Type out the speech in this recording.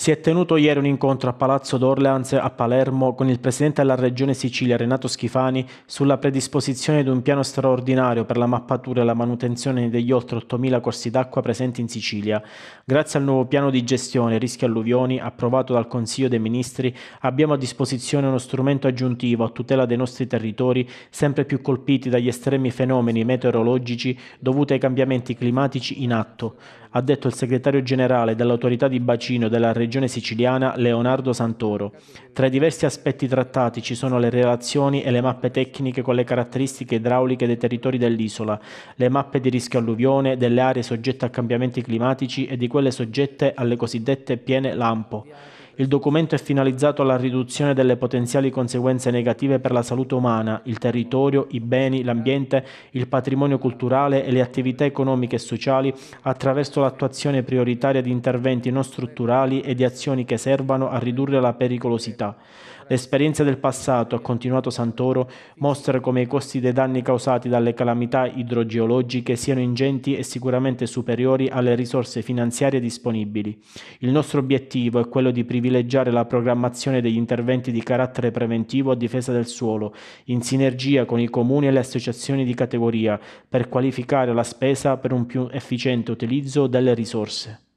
Si è tenuto ieri un incontro a Palazzo d'Orleans a Palermo con il presidente della regione Sicilia Renato Schifani sulla predisposizione di un piano straordinario per la mappatura e la manutenzione degli oltre 8.000 corsi d'acqua presenti in Sicilia. Grazie al nuovo piano di gestione rischi alluvioni approvato dal Consiglio dei Ministri abbiamo a disposizione uno strumento aggiuntivo a tutela dei nostri territori sempre più colpiti dagli estremi fenomeni meteorologici dovuti ai cambiamenti climatici in atto, ha detto il segretario generale dell'autorità di bacino della regione regione siciliana Leonardo Santoro. Tra i diversi aspetti trattati ci sono le relazioni e le mappe tecniche con le caratteristiche idrauliche dei territori dell'isola, le mappe di rischio alluvione delle aree soggette a cambiamenti climatici e di quelle soggette alle cosiddette piene lampo. Il documento è finalizzato alla riduzione delle potenziali conseguenze negative per la salute umana, il territorio, i beni, l'ambiente, il patrimonio culturale e le attività economiche e sociali attraverso l'attuazione prioritaria di interventi non strutturali e di azioni che servano a ridurre la pericolosità. L'esperienza del passato, ha continuato Santoro, mostra come i costi dei danni causati dalle calamità idrogeologiche siano ingenti e sicuramente superiori alle risorse finanziarie disponibili. Il nostro obiettivo è quello di privilegiare privilegiare la programmazione degli interventi di carattere preventivo a difesa del suolo, in sinergia con i comuni e le associazioni di categoria, per qualificare la spesa per un più efficiente utilizzo delle risorse.